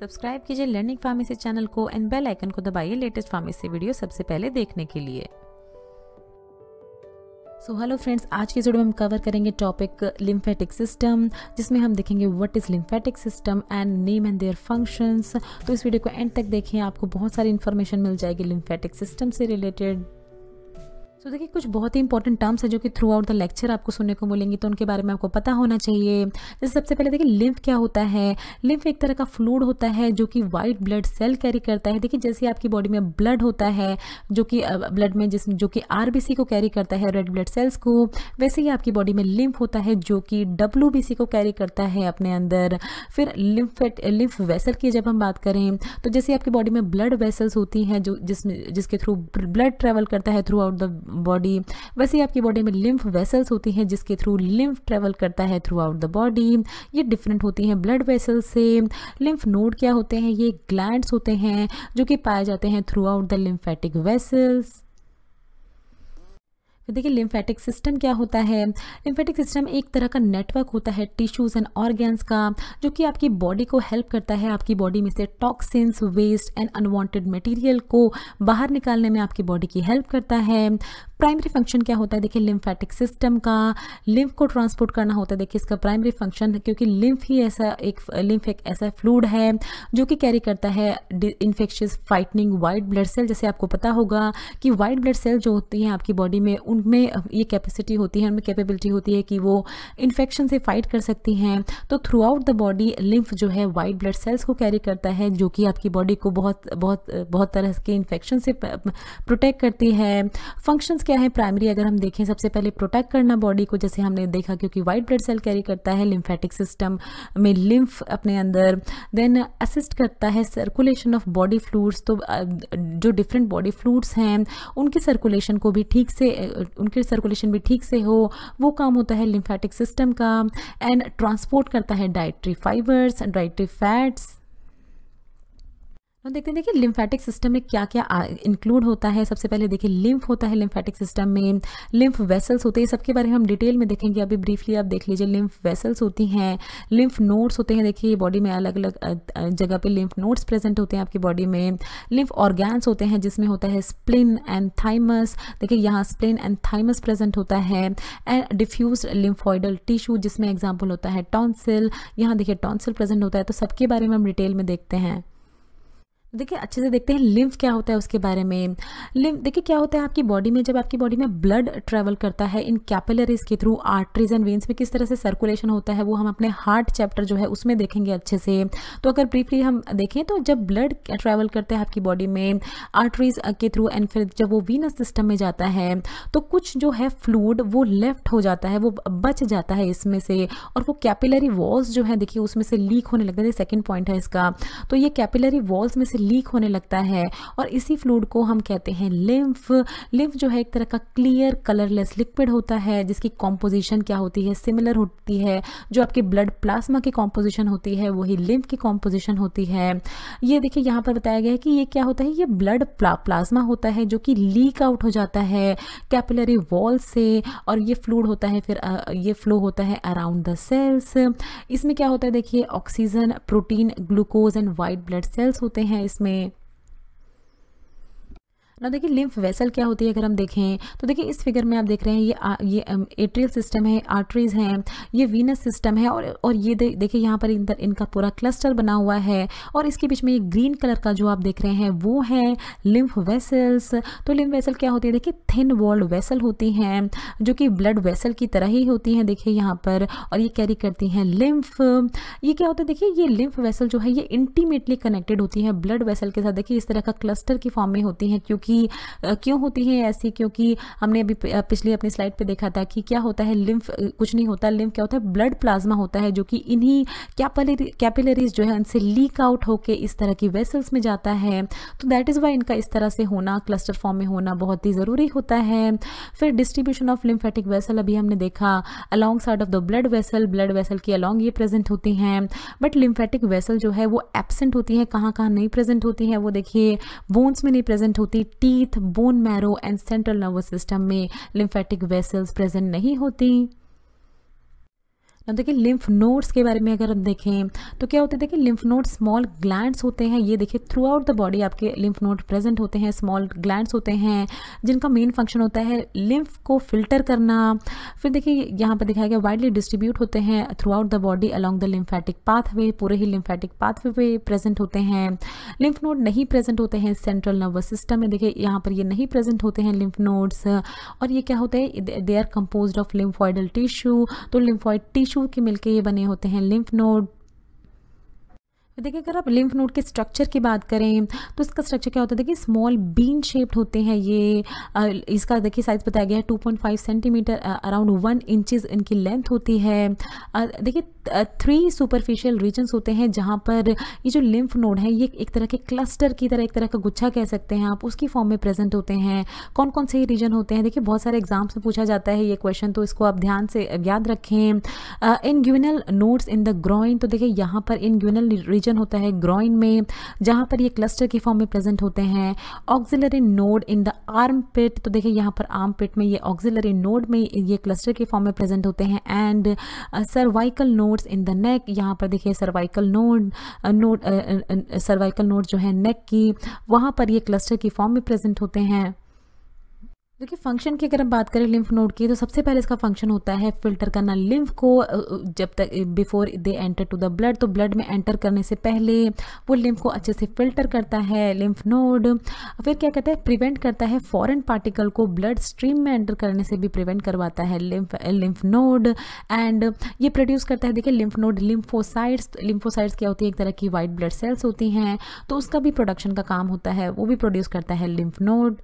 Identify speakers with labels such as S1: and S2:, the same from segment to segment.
S1: subscribe कीजिए learning pharmacy channel को and bell icon को दबाइए लेटेस्ट फार्मेसी वीडियो सबसे पहले देखने के लिए सो हेलो फ्रेंड्स आज की वीडियो में हम कवर करेंगे टॉपिक लिम्फेटिक सिस्टम जिसमें हम देखेंगे what is lymphatic system and name and their functions तो इस वीडियो को एंड तक देखें आपको बहुत सारी इन्फॉर्मेशन मिल जाएगी लिम्फेटिक सिस्टम से रिलेटेड सो so, देखिए कुछ बहुत ही इंपॉर्टेंट टर्म्स हैं जो कि थ्रू आउट द लेक्चर आपको सुनने को मिलेंगे तो उनके बारे में आपको पता होना चाहिए जैसे सबसे पहले देखिए लिम्फ क्या होता है लिम्फ एक तरह का फ्लूड होता है जो कि वाइट ब्लड सेल कैरी करता है देखिए जैसे आपकी बॉडी में ब्लड होता है जो कि ब्लड में जिस जो कि आर को कैरी करता है रेड ब्लड सेल्स को वैसे ही आपकी बॉडी में लिम्फ होता है जो कि डब्ल्यू को कैरी करता है अपने अंदर फिर लिम्फ लिम्फ वेसल की जब हम बात करें तो जैसे आपकी बॉडी में ब्लड वेसल्स होती हैं जो जिसमें जिसके थ्रू ब्लड ट्रेवल करता है थ्रू आउट द बॉडी वैसे ही आपकी बॉडी में लिम्फ वेसल्स होती हैं जिसके थ्रू लिम्फ ट्रेवल करता है थ्रू आउट द बॉडी ये डिफरेंट होती हैं ब्लड वेसल्स से लिम्फ नोड क्या होते हैं ये ग्लैंड्स होते हैं जो कि पाए जाते हैं throughout the lymphatic vessels देखिए लिम्फेटिक सिस्टम क्या होता है लिम्फेटिक सिस्टम एक तरह का नेटवर्क होता है टिश्यूज़ एंड ऑर्गेन्स का जो कि आपकी बॉडी को हेल्प करता है आपकी बॉडी में से toxins waste and unwanted material को बाहर निकालने में आपकी बॉडी की हेल्प करता है प्राइमरी फंक्शन क्या होता है देखिए लिम्फेटिक सिस्टम का लिम्फ को ट्रांसपोर्ट करना होता है देखिए इसका प्राइमरी फंक्शन क्योंकि लिम्फ ही ऐसा एक लिम्फ एक ऐसा फ्लूड है जो कि कैरी करता है infectious fighting white blood cell जैसे आपको पता होगा कि वाइट ब्लड सेल जो होती हैं आपकी बॉडी में उनमें ये कैपेसिटी होती है उनमें कैपेबिलिटी होती है कि वो इन्फेक्शन से फाइट कर सकती हैं तो throughout the body lymph जो है वाइट ब्लड सेल्स को कैरी करता है जो कि आपकी बॉडी को बहुत बहुत बहुत तरह के इन्फेक्शन से प्रोटेक्ट करती है फंक्शंस क्या है प्राइमरी अगर हम देखें सबसे पहले प्रोटेक्ट करना बॉडी को जैसे हमने देखा क्योंकि व्हाइट ब्लड सेल कैरी करता है लिम्फेटिक सिस्टम में लिम्फ अपने अंदर देन असिस्ट करता है सर्कुलेशन ऑफ बॉडी फ्लूड्स तो जो डिफरेंट बॉडी फ्लूड्स हैं उनकी सर्कुलेशन को भी ठीक से उनके सर्कुलेशन भी ठीक से हो वो काम होता है लिम्फेटिक सिस्टम का एंड ट्रांसपोर्ट करता है डाइट्री फाइबर्स डाइट्री फैट्स हम देखते हैं देखिए लिम्फेटिक सिस्टम में क्या क्या इंक्लूड होता है सबसे पहले देखिए लिम्फ होता है लिम्फेटिक सिस्टम में लिम्फ वेसल्स होते हैं सबके बारे में हम डिटेल में देखेंगे अभी ब्रीफली आप देख लीजिए लिम्फ वेसल्स होती हैं लिम्फ नोड्स होते हैं देखिए बॉडी में अलग अलग जगह पे लिम्फ नोड्स प्रेजेंट होते हैं आपकी बॉडी में लिम्फ ऑर्गैन्स होते हैं जिसमें होता है स्प्लिन एंड थाइमस देखिए यहाँ स्प्लिन एंड थाइमस प्रेजेंट होता है एंड डिफ्यूज लिम्फॉइडल टिश्यू जिसमें एग्जाम्पल होता है टॉन्सिल यहाँ देखिए टॉन्सिल प्रेजेंट होता है तो सबके बारे में हम डिटेल में देखते हैं देखिए अच्छे से देखते हैं लिम्फ क्या होता है उसके बारे में लिम्फ देखिए क्या होता है आपकी बॉडी में जब आपकी बॉडी में ब्लड ट्रैवल करता है इन कैपिलरीज के थ्रू आर्टरीज एंड वेन्स में किस तरह से सर्कुलेशन होता है वो हम अपने हार्ट चैप्टर जो है उसमें देखेंगे अच्छे से तो अगर ब्रीफली हम देखें तो जब ब्लड ट्रैवल करता है आपकी बॉडी में आर्टरीज के थ्रू एंड फिर जब वो वीनस सिस्टम में जाता है तो कुछ जो है फ्लूड वो लेफ्ट हो जाता है वो बच जाता है इसमें से और वो कैपिलरी वॉल्स जो है देखिए उसमें से लीक होने लगता है सेकेंड पॉइंट है इसका तो ये कैपिलरी वॉल्स में से लीक होने लगता है और इसी फ्लूड को हम कहते हैं लिम्फ लिम्फ जो है एक तरह का क्लियर कलरलेस लिक्विड होता है जिसकी कॉम्पोजिशन क्या होती है सिमिलर होती है जो आपके ब्लड प्लाज्मा की कॉम्पोजिशन होती है वही लिम्फ की कॉम्पोजिशन होती है ये देखिए यहाँ पर बताया गया है कि ये क्या होता है ये ब्लड प्लाज्मा होता है जो कि लीक आउट हो जाता है कैपिलरी वॉल से और ये फ्लूड होता है फिर ये फ्लो होता है अराउंड द सेल्स इसमें क्या होता है देखिए oxygen protein glucose and white blood cells होते हैं इसमें ना देखिए लिम्फ वेसल क्या होती है अगर हम देखें तो देखिए इस फिगर में आप देख रहे हैं ये आ, ये एट्रियल सिस्टम है आर्टरीज हैं ये वीनस सिस्टम है और और ये दे, देखिए यहाँ पर इंदर इनका पूरा क्लस्टर बना हुआ है और इसके बीच में ये ग्रीन कलर का जो आप देख रहे हैं वो है लिम्फ वेसल्स तो लिम्फ वेसल क्या होती है देखिए थिन वॉल्ड वेसल होती हैं जो कि ब्लड वेसल की तरह ही होती हैं देखिए यहाँ पर और ये कैरी करती हैं लिम्फ ये क्या होता है देखिए ये लिम्फ वेसल जो है ये इंटीमेटली कनेक्टेड होती है ब्लड वेसल के साथ देखिए इस तरह का क्लस्टर की फॉर्म में होती है क्योंकि कि क्यों होती है ऐसी क्योंकि हमने अभी पिछली अपनी स्लाइड पे देखा था कि क्या होता है लिम्फ कुछ नहीं होता लिम्फ क्या होता है ब्लड प्लाज्मा होता है जो कि इन्हीं कैपिलरीज जो है उनसे लीक आउट होकर इस तरह की वेसल्स में जाता है तो दैट इज़ वाई इनका इस तरह से होना क्लस्टर फॉर्म में होना बहुत ही ज़रूरी होता है फिर डिस्ट्रीब्यूशन ऑफ लिम्फेटिक वेसल अभी हमने देखा alongside of the blood vessel blood vessel की अलॉन्ग ये प्रेजेंट होती हैं बट लिम्फेटिक वेसल जो है वो एबसेंट होती है कहाँ कहाँ नहीं प्रेजेंट होती है वो देखिए बोन्स में नहीं प्रेजेंट होती teeth bone marrow and central nervous system में लिम्फेटिक वेसल्स प्रेजेंट नहीं होती अब देखिए लिम्फ नोड्स के बारे में अगर हम देखें तो क्या होते हैं देखिए लिम्फ नोड स्मॉल ग्लैंड्स होते हैं ये देखिए थ्रू आउट द बॉडी आपके लिम्फ नोड प्रेजेंट होते हैं स्मॉल ग्लैंड्स होते हैं जिनका मेन फंक्शन होता है लिम्फ को फिल्टर करना फिर देखिए यहाँ पर दिखाया गया वाइडली डिस्ट्रीब्यूट होते हैं throughout the body along the lymphatic pathway पूरे ही लिम्फेटिक पाथवे पे प्रेजेंट होते हैं लिम्फ नोड नहीं प्रेजेंट होते हैं सेंट्रल नर्वस सिस्टम में देखिए यहाँ पर ये नहीं प्रेजेंट होते हैं लिम्फ नोड्स और ये क्या होते हैं they are compose of lymphoidal tissue तो लिम्फॉइड टिश्यू के मिलके ये बने होते हैं लिम्फ नोड तो देखिए अगर आप लिम्फ नोड के स्ट्रक्चर की बात करें तो इसका स्ट्रक्चर क्या होता है देखिए स्मॉल बीन शेप्ड होते हैं ये इसका देखिए साइज़ बताया गया है 2.5 सेंटीमीटर अराउंड वन इंचज़ इनकी लेंथ होती है देखिए थ्री सुपरफिशियल रीजन्स होते हैं जहाँ पर ये जो लिम्फ नोड है ये एक तरह के क्लस्टर की तरह एक तरह का गुच्छा कह सकते हैं आप उसकी फॉर्म में प्रेजेंट होते हैं कौन कौन से रीजन होते हैं देखिए बहुत सारे एग्जाम्स में पूछा जाता है ये क्वेश्चन तो इसको आप ध्यान से याद रखें inguinal nodes in the groin तो देखिए यहाँ पर इन ग्यूनल रीजन रीजन होता है ग्रॉइन में जहाँ पर ये क्लस्टर के फॉर्म में प्रेजेंट होते हैं axillary node in the armpit तो देखिए यहाँ पर आर्म पिट में ये ऑक्सिलरी नोड में ये क्लस्टर के फॉर्म में प्रेजेंट होते हैं and cervical nodes in the neck यहाँ पर देखिए cervical node node cervical node जो है नेक की वहाँ पर ये क्लस्टर के फॉर्म में प्रेजेंट होते हैं देखिए फंक्शन की अगर हम बात करें लिम्फ नोड की तो सबसे पहले इसका फंक्शन होता है फिल्टर करना लिम्फ को जब तक before they enter to the blood तो ब्लड में एंटर करने से पहले वो लिम्फ को अच्छे से फिल्टर करता है लिम्फ नोड फिर क्या कहता है प्रिवेंट करता है फॉरेन पार्टिकल को ब्लड स्ट्रीम में एंटर करने से भी प्रिवेंट करवाता है लिम्फ लिम्फ नोड एंड ये प्रोड्यूस करता है देखिए लिम्फ नोड लिम्फोसाइड्स लिम्फोसाइड्स क्या होती है एक तरह की वाइट ब्लड सेल्स होती हैं तो उसका भी प्रोडक्शन का काम होता है वो भी प्रोड्यूस करता है लिम्फ नोड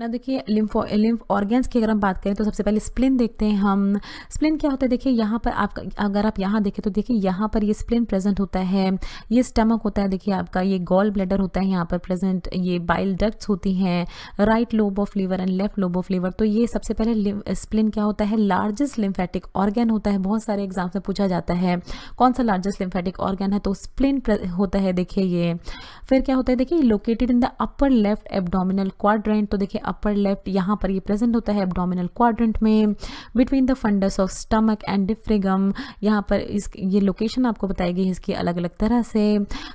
S1: ना देखिए लिम्फो लिम्फ ऑर्गेन्स की अगर हम बात करें तो सबसे पहले स्प्लिन देखते हैं हम स्प्लिन क्या होता है देखिए यहाँ पर आपका अगर आप यहाँ देखें तो देखिए यहाँ पर ये स्प्लिन प्रेजेंट होता है ये स्टमक होता है देखिए आपका ये गॉल ब्लेडर होता है यहाँ पर प्रेजेंट ये बाइल डक्ट्स होती हैं right lobe of liver and left lobe of liver तो ये सबसे पहले स्प्लिन क्या होता है लार्जेस्ट लिम्फेटिक ऑर्गेन होता है बहुत सारे एग्जाम्स में पूछा जाता है कौन सा लार्जेस्ट लिम्फेटिक ऑर्गेन है तो स्प्लिन होता है देखिए ये फिर क्या होता है देखिए located in the upper left abdominal quadrant तो देखिए अपर लेफ्ट यहाँ पर ये प्रेजेंट होता है एब्डोमिनल क्वाड्रेंट में between the fundus of stomach and diaphragm यहाँ पर इस ये लोकेशन आपको बताई गई है इसकी अलग अलग तरह से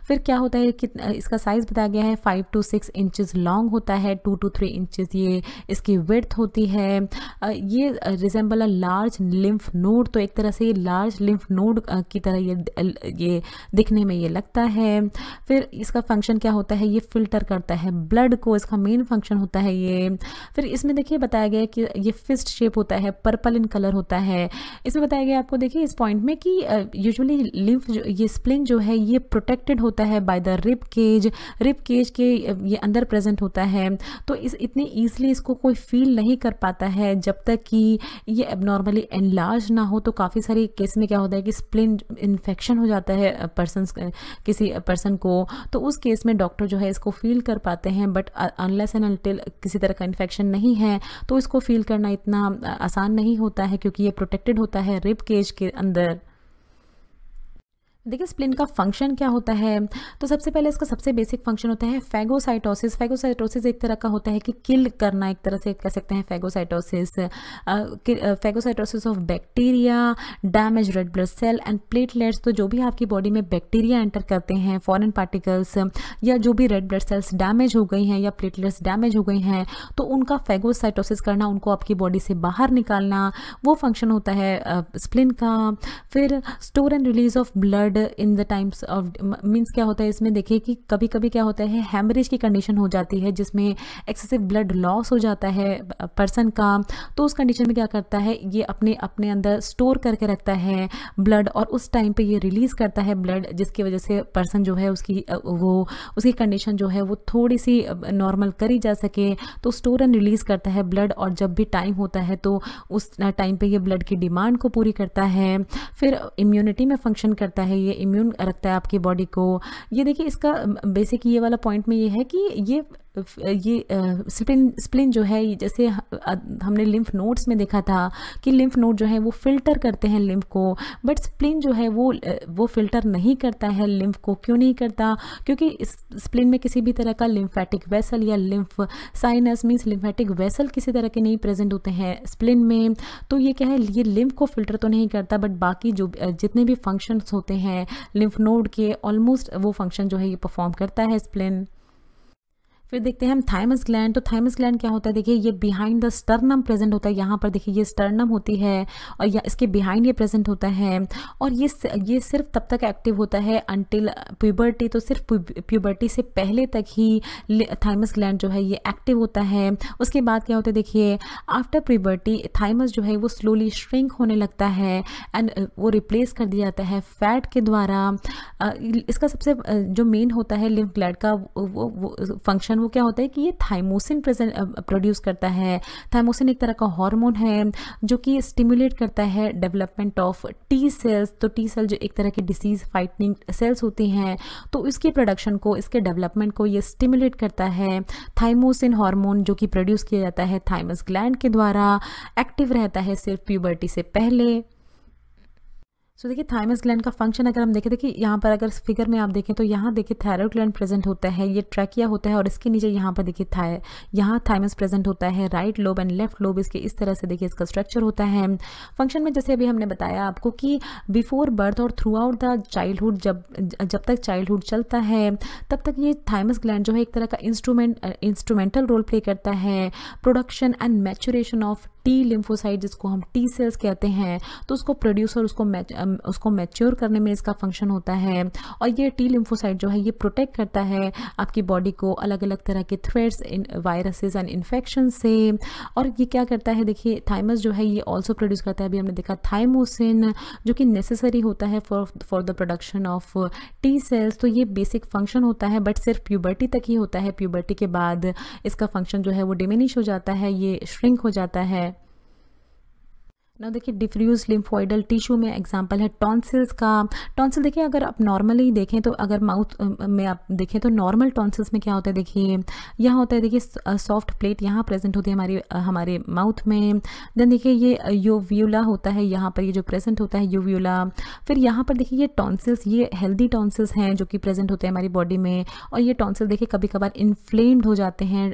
S1: फिर क्या होता है इसका साइज़ बताया गया है five to six inches long होता है टू टू थ्री इंचज़ ये इसकी वर्थ होती है ये resemble a large lymph node तो एक तरह से ये लार्ज लिम्फ नोड की तरह ये ये दिखने में ये लगता है फिर इसका फंक्शन क्या होता है ये फिल्टर करता है ब्लड को इसका मेन फंक्शन होता है ये है फिर इसमें देखिए बताया गया कि ये फिस्ट शेप होता है पर्पल इन कलर होता है इसमें बताया गया आपको देखिए इस पॉइंट में कि यूजुअली लिम्फ ये स्प्लिन जो है ये प्रोटेक्टेड होता है by the rib cage rib cage के ये अंदर प्रेजेंट होता है तो इस इतने ईजली इसको कोई फील नहीं कर पाता है जब तक कि ये एबनॉर्मली एनलार्ज ना हो तो काफ़ी सारी केस में क्या होता है कि स्प्लिन इन्फेक्शन हो जाता है पर्सन किसी पर्सन को तो उस केस में डॉक्टर जो है इसको फील कर पाते हैं बट अनलेस एंड अनटिल किसी तरह का इन्फेक्शन नहीं है तो इसको फील करना इतना आसान नहीं होता है क्योंकि ये प्रोटेक्टेड होता है रिब केज के अंदर देखिए स्प्लिन का फंक्शन क्या होता है तो सबसे पहले इसका सबसे बेसिक फंक्शन होता है फैगोसाइटोसिस फैगोसाइटोसिस एक तरह का होता है कि किल करना एक तरह से कह सकते हैं phagocytosis phagocytosis of bacteria damage red blood cell and platelets तो जो भी आपकी बॉडी में बैक्टीरिया एंटर करते हैं फॉरन पार्टिकल्स या जो भी रेड ब्लड सेल्स डैमेज हो गई हैं या प्लेटलेट्स डैमेज हो गई हैं तो उनका फैगोसाइटोसिस करना उनको आपकी बॉडी से बाहर निकालना वो फंक्शन होता है स्प्लिन का फिर store and release of blood required in the times of means क्या होता है इसमें देखिए कि कभी कभी क्या होता है हेमरेज की कंडीशन हो जाती है जिसमें एक्सेसिव ब्लड लॉस हो जाता है पर्सन का तो उस कंडीशन में क्या करता है ये अपने अपने अंदर स्टोर करके रखता है ब्लड और उस टाइम पे ये रिलीज़ करता है ब्लड जिसकी वजह से पर्सन जो है उसकी वो उसकी कंडीशन जो है वो थोड़ी सी नॉर्मल करी जा सके तो स्टोर एंड रिलीज़ करता है ब्लड और जब भी टाइम होता है तो उस टाइम पे ये ब्लड की डिमांड को पूरी करता है फिर इम्यूनिटी में फंक्शन करता है ये इम्यून रखता है आपकी बॉडी को ये देखिए इसका बेसिक ये वाला पॉइंट में ये है कि ये ये स्प्लिन स्प्लिन जो है जैसे हमने लिम्फ नोड्स में देखा था कि लिम्फ नोड जो है वो फिल्टर करते हैं लिम्फ को बट स्प्लिन जो है वो वो फिल्टर नहीं करता है लिम्फ को क्यों नहीं करता क्योंकि स्प्लिन में किसी भी तरह का लिम्फेटिक वेसल या lymph sinus means lymphatic vessel किसी तरह के नहीं प्रेजेंट होते हैं स्प्लिन में तो ये क्या है ये लिम्फ को फिल्टर तो नहीं करता बट बाकी जो जितने भी फंक्शंस होते हैं लिम्फ नोड के ऑलमोस्ट वो फंक्शन जो है ये परफॉर्म करता है स्प्लिन फिर देखते हैं हम थाइमस ग्लैंड तो थाइमस ग्लैंड क्या होता है देखिए ये बिहाइंड द स्टर्नम प्रेजेंट होता है यहाँ पर देखिए ये स्टर्नम होती है और या इसके बिहाइंड ये प्रेजेंट होता है और ये ये सिर्फ तब तक एक्टिव होता है अनटिल प्यूबर्टी तो सिर्फ प्यूबर्टी से पहले तक ही थाइमस ग्लैंड जो है ये एक्टिव होता है उसके बाद क्या होता है देखिए आफ्टर प्यूबर्टी थाइमस जो है वो स्लोली श्रिंक होने लगता है एंड वो रिप्लेस कर दिया जाता है फैट के द्वारा इसका सबसे जो मेन होता है लिम्फ ग्लैंड का वो फंक्शन वो क्या होता है कि ये थाइमोसिन प्रेजेंट प्रोड्यूस करता है थाइमोसिन एक तरह का हार्मोन है जो कि स्टिमुलेट करता है डेवलपमेंट ऑफ टी सेल्स तो टी सेल जो एक तरह की डिसीज़ फाइटनिंग सेल्स होती हैं तो इसके प्रोडक्शन को इसके डेवलपमेंट को ये स्टिमुलेट करता है थाइमोसिन हार्मोन जो कि प्रोड्यूस किया जाता है थाइमस ग्लैंड के द्वारा एक्टिव रहता है सिर्फ प्यूबर्टी से पहले सो देखिए थाइमस ग्लैंड का फंक्शन अगर हम देखें देखिए यहाँ पर अगर फिगर में आप देखें तो यहाँ देखिए थायरॉयड ग्लैंड प्रेजेंट होता है ये ट्रैकिया होता है और इसके नीचे यहाँ पर देखिए थाय यहाँ थाइमस प्रेजेंट होता है right lobe and left lobe इसके इस तरह से देखिए इसका स्ट्रक्चर होता है फंक्शन में जैसे अभी हमने बताया आपको कि बिफोर बर्थ और थ्रू आउट द चाइल्डहुड जब जब तक चाइल्डहुड चलता है तब तक ये थाइमस ग्लैंड जो है एक तरह का इंस्ट्रूमेंट इंस्ट्रूमेंटल रोल प्ले करता है production and maturation of T lymphocyte जिसको हम टी सेल्स कहते हैं तो उसको प्रोड्यूस और उसको मैच उसको मैच्योर करने में इसका फंक्शन होता है और ये टी लिम्फोसाइट जो है ये प्रोटेक्ट करता है आपकी बॉडी को अलग अलग तरह के threats in viruses and infection से और ये क्या करता है देखिए थाइमस जो है ये ऑल्सो प्रोड्यूस करता है अभी हमने देखा थाइमोसिन जो कि नेसेसरी होता है for for the production of T cells तो ये बेसिक फंक्शन होता है बट सिर्फ प्यूबर्टी तक ही होता है प्यूबर्टी के बाद इसका फंक्शन जो है वो डिमिनिश हो जाता है ये श्रिंक हो जाता है ना देखिए डिफ्यूज लिम्फोइडल टिश्यू में एग्जांपल है टॉन्सिल्स का टॉन्सिल देखिए अगर आप नॉर्मली देखें तो अगर माउथ में आप देखें तो नॉर्मल टॉन्सिल्स में क्या होता है देखिए यहाँ होता है देखिए सॉफ्ट प्लेट यहाँ प्रेजेंट होती है हमारे हमारे माउथ में देन देखिए ये यूव्यूला होता है यहाँ पर ये जो प्रेजेंट होता है यूव्यूला फिर यहाँ पर देखिए ये टॉन्सिल्स ये हेल्दी टॉन्सिल्स हैं जो कि प्रेजेंट होते हैं हमारी बॉडी में और ये टॉन्सिल देखिए कभी कभार इन्फ्लेम्ड हो जाते हैं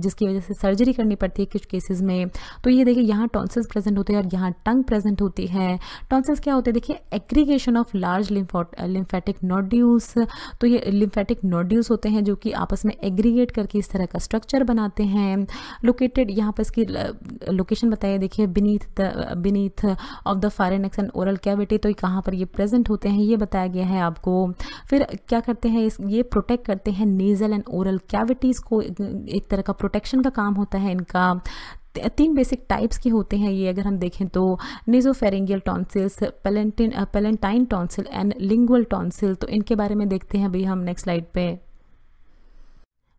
S1: जिसकी वजह से सर्जरी करनी पड़ती है कुछ केसेज में तो ये देखिए यहाँ टॉन्सिल्स प्रेजेंट होते हैं और यहाँ जहाँ टंग प्रेजेंट होती है टॉन्सिल्स क्या होते हैं देखिए aggregation of large lymphatic nodules तो ये लिम्फेटिक नोड्यूल्स होते हैं जो कि आपस में एग्रीगेट करके इस तरह का स्ट्रक्चर बनाते हैं लोकेटेड यहाँ पर इसकी लोकेशन बताइए देखिए beneath the beneath of the pharynx and oral cavity तो कहाँ पर ये प्रेजेंट होते हैं ये बताया गया है आपको फिर क्या करते हैं ये प्रोटेक्ट करते हैं नेजल एंड ओरल कैविटीज़ को एक तरह का प्रोटेक्शन का काम होता है इनका तीन बेसिक टाइप्स के होते हैं ये अगर हम देखें तो nasopharyngeal tonsils palatine palatine tonsil and lingual tonsil तो इनके बारे में देखते हैं भैया हम नेक्स्ट स्लाइड पे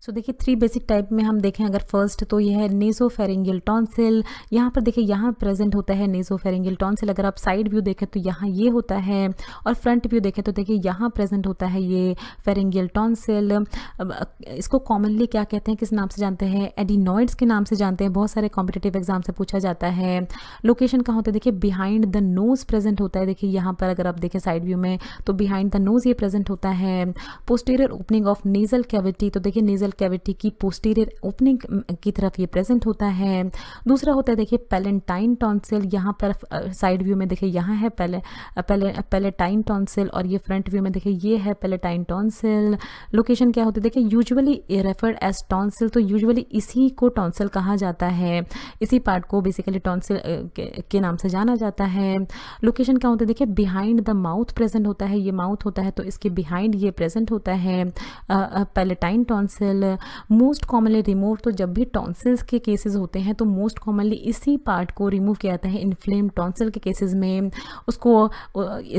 S1: सो so, देखिए थ्री बेसिक टाइप में हम देखें अगर फर्स्ट तो यह है नेजो फेरेंगल टॉन्सिल यहाँ पर देखिए यहाँ प्रेजेंट होता है नेजो फेरेंगल टॉन्सिल अगर आप साइड व्यू देखें तो यहाँ ये होता है और फ्रंट व्यू देखें तो देखिए यहाँ प्रेजेंट होता है ये फेरेंगल टॉन्सिल इसको कॉमनली क्या कहते हैं किस नाम से जानते हैं एडिनॉइड्स के नाम से जानते हैं बहुत सारे कॉम्पिटेटिव एग्जाम से पूछा जाता है लोकेशन कहाँ होता है देखिए बिहाइंड द नोज़ प्रेजेंट होता है देखिए यहाँ पर अगर आप देखें साइड व्यू में तो बिहाइंड द नोज़ ये प्रेजेंट होता है posterior opening of nasal cavity तो देखिए नेजल कैविटी की पोस्टीरियर ओपनिंग mm, की तरफ ये प्रेजेंट होता है दूसरा होता है देखिए पेलेंटाइन टॉन्सिल यहाँ पर साइड व्यू में देखिए यहाँ है पहले पेले पेलेटाइन टॉन्सिल और ये फ्रंट व्यू में देखिए ये है पेलेटाइन टॉन्सिल लोकेशन क्या होती है देखिए यूजुअली रेफर्ड एज टॉन्सिल तो यूजुअली इसी को टॉन्सिल कहा जाता है इसी पार्ट को बेसिकली टॉन्सिल के नाम से जाना जाता है लोकेशन क्या होता है देखिए बिहाइंड द माउथ प्रेजेंट होता है ये माउथ होता है तो इसके बिहाइंड ये प्रेजेंट होता है palatine tonsil tonsil most commonly remove तो जब भी टॉन्सिल्स के केसेस होते हैं तो मोस्ट कॉमनली इसी पार्ट को रिमूव किया जाता है इन्फ्लेम टॉन्सिल के केसेस में उसको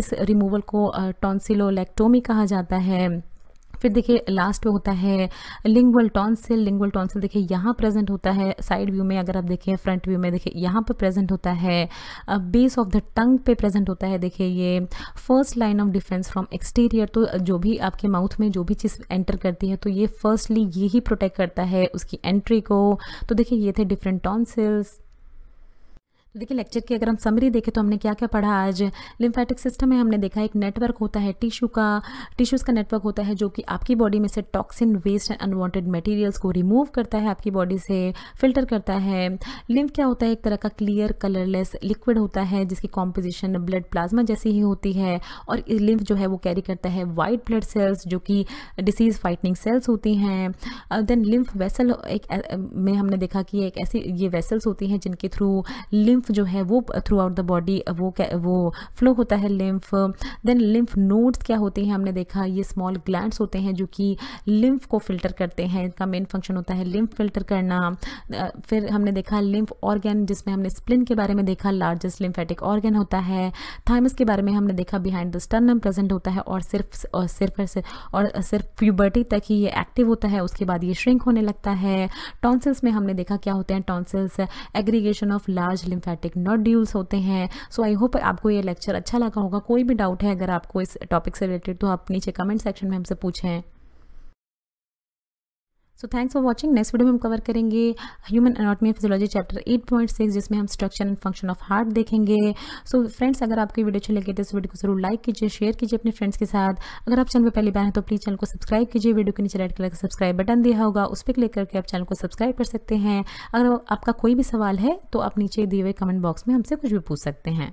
S1: इस रिमूवल को टॉन्सिलोलेक्टोमी कहा जाता है फिर देखिए लास्ट में होता है लिंगुअल टॉन्सिल लिंगुअल टॉन्सिल देखिए यहाँ प्रेजेंट होता है साइड व्यू में अगर आप देखें फ्रंट व्यू में देखिए यहाँ पर प्रेजेंट होता है बेस ऑफ द टंग पे प्रेजेंट होता है देखिए ये first line of defence from exterior तो जो भी आपके माउथ में जो भी चीज़ एंटर करती है तो ये फर्स्टली यही प्रोटेक्ट करता है उसकी एंट्री को तो देखिए ये थे डिफरेंट टॉन्सिल्स तो देखिए लेक्चर की अगर हम समरी देखें तो हमने क्या क्या पढ़ा आज लिम्फेटिक सिस्टम में हमने देखा एक नेटवर्क होता है टिश्यू का टिश्यूज़ का नेटवर्क होता है जो कि आपकी बॉडी में से toxin waste and unwanted materials को रिमूव करता है आपकी बॉडी से फिल्टर करता है लिम्फ क्या होता है एक तरह का क्लियर कलरलेस लिक्विड होता है जिसकी कॉम्पोजिशन ब्लड प्लाज्मा जैसी ही होती है और लिम्फ जो है वो कैरी करता है वाइट ब्लड सेल्स जो कि डिसीज़ फाइटनिंग सेल्स होती हैं देन लिम्फ वेसल एक uh, में हमने देखा कि एक ऐसी ये वेसल्स होती हैं जिनके थ्रू लिम्फ लिम्फ जो है वो थ्रू आउट द बॉडी वो वो फ्लो होता है लिम्फ देन लिम्फ नोड्स क्या होते हैं हमने देखा ये स्मॉल ग्लैंड्स होते हैं जो कि लिम्फ को फिल्टर करते हैं इनका मेन फंक्शन होता है लिम्फ फिल्टर करना फिर हमने देखा लिम्फ ऑर्गेन जिसमें हमने स्प्लिन के बारे में देखा लार्जेस्ट लिम्फेटिक ऑर्गेन होता है थाइमस के बारे में हमने देखा बिहाइंड द स्टर्नम प्रेजेंट होता है और सिर्फ और सिर्फ और सिर्फ प्यूबर्टी तक ही ये एक्टिव होता है उसके बाद ये श्रिंक होने लगता है टॉन्सिल्स में हमने देखा क्या होते हैं tonsils aggregation of large lymphatic nodules होते हैं सो आई होप आपको ये लेक्चर अच्छा लगा होगा कोई भी डाउट है अगर आपको इस टॉपिक से रिलेटेड तो आप नीचे कमेंट सेक्शन में हमसे पूछें so thanks for watching next video में हम कवर करेंगे ह्यूमन अनाटमी फिजोलॉजी चैप्टर 8.6 जिसमें हम structure and function of heart देखेंगे सो so, फ्रेंड्स अगर आपकी वीडियो अच्छी लगे तो इस वीडियो को जरूर लाइक कीजिए शेयर कीजिए अपने फ्रेंड्स के साथ अगर आप चैनल पर पहली बार हैं तो प्लीज़ चैनल को सब्सक्राइब कीजिए वीडियो के नीचे रेड कलर का सब्सक्राइब बटन दिया होगा उस पर क्लिक करके आप चैनल को सब्सक्राइब कर सकते हैं अगर आपका कोई भी सवाल है तो आप नीचे दिए हुए कमेंट बॉक्स में हमसे कुछ भी पूछ सकते हैं